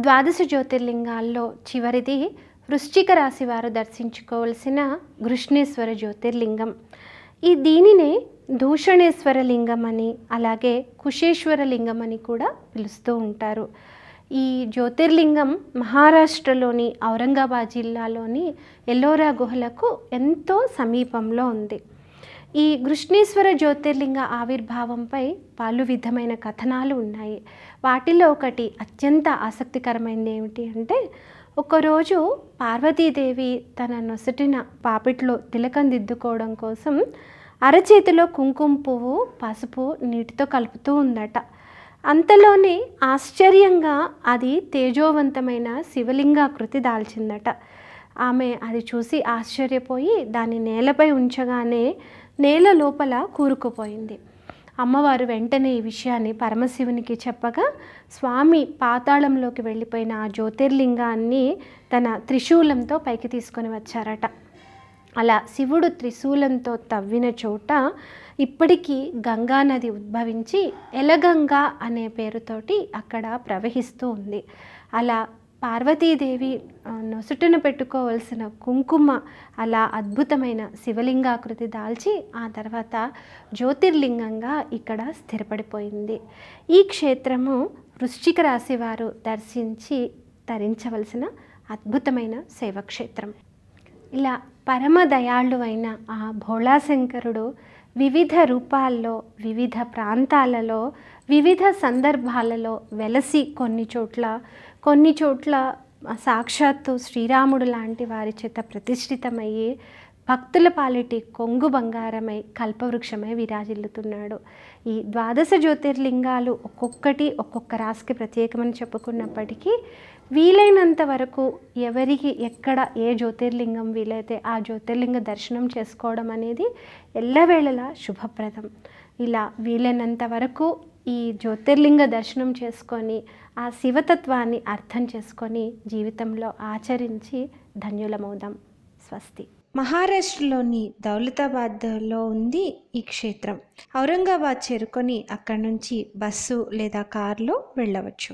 ద్వాదశ జ్యోతిర్లింగాల్లో చివరిది వృశ్చిక రాశి వారు దర్శించుకోవలసిన కృష్ణేశ్వర జ్యోతిర్లింగం ఈ దీనినే దూషణేశ్వర లింగం అని అలాగే కుశేశ్వర లింగం అని కూడా పిలుస్తూ ఉంటారు ఈ జ్యోతిర్లింగం మహారాష్ట్రలోని ఔరంగాబాద్ జిల్లాలోని ఎల్లోరా గుహలకు ఎంతో సమీపంలో ఉంది ఈ కృష్ణేశ్వర జ్యోతిర్లింగ ఆవిర్భావంపై పలు విధమైన కథనాలు ఉన్నాయి వాటిలో ఒకటి అత్యంత ఆసక్తికరమైనది ఏమిటి అంటే ఒకరోజు పార్వతీదేవి తన నొసటిన పాపిట్లో తిలకం దిద్దుకోవడం కోసం అరచేతిలో కుంకుమ పువ్వు పసుపు నీటితో కలుపుతూ ఉందట అంతలోనే ఆశ్చర్యంగా అది తేజోవంతమైన శివలింగాకృతి దాల్చిందట ఆమె అది చూసి ఆశ్చర్యపోయి దాన్ని నేలపై ఉంచగానే నేల లోపల కూరుకుపోయింది అమ్మవారు వెంటనే ఈ విషయాన్ని పరమశివునికి చెప్పగా స్వామి పాతాళంలోకి వెళ్ళిపోయిన ఆ జ్యోతిర్లింగాన్ని తన త్రిశూలంతో పైకి తీసుకొని వచ్చారట అలా శివుడు త్రిశూలంతో తవ్విన చోట ఇప్పటికీ నది ఉద్భవించి ఎలగంగా అనే పేరుతోటి అక్కడ ప్రవహిస్తూ ఉంది అలా పార్వతీదేవి నొసుటను పెట్టుకోవలసిన కుంకుమ అలా అద్భుతమైన శివలింగాకృతి దాల్చి ఆ తర్వాత జ్యోతిర్లింగంగా ఇక్కడ స్థిరపడిపోయింది ఈ క్షేత్రము వృశ్చిక రాశి వారు దర్శించి తరించవలసిన అద్భుతమైన సేవక్షేత్రం ఇలా పరమ దయాళువైన ఆ భోళాశంకరుడు వివిధ రూపాల్లో వివిధ ప్రాంతాలలో వివిధ సందర్భాలలో వెలసి కొన్ని చోట్ల కొన్ని చోట్ల సాక్షాత్తు శ్రీరాముడు లాంటి వారి చేత ప్రతిష్ఠితమయ్యి భక్తుల పాలిటి కొంగు బంగారమై కల్పవృక్షమై విరాజిల్లుతున్నాడు ఈ ద్వాదశ జ్యోతిర్లింగాలు ఒక్కొక్కటి ఒక్కొక్క రాశికి ప్రత్యేకమని చెప్పుకున్నప్పటికీ వీలైనంత వరకు ఎవరికి ఎక్కడ ఏ జ్యోతిర్లింగం వీలైతే ఆ జ్యోతిర్లింగ దర్శనం చేసుకోవడం అనేది ఎల్లవేళలా శుభప్రదం ఇలా వీలైనంత వరకు ఈ జ్యోతిర్లింగ దర్శనం చేసుకొని ఆ శివతత్వాన్ని అర్థం చేసుకొని జీవితంలో ఆచరించి ధన్యులమవుదాం స్వస్తి మహారాష్ట్రలోని దౌలతాబాద్లో ఉంది ఈ క్షేత్రం ఔరంగాబాద్ చేరుకొని అక్కడి నుంచి బస్సు లేదా కారులో వెళ్ళవచ్చు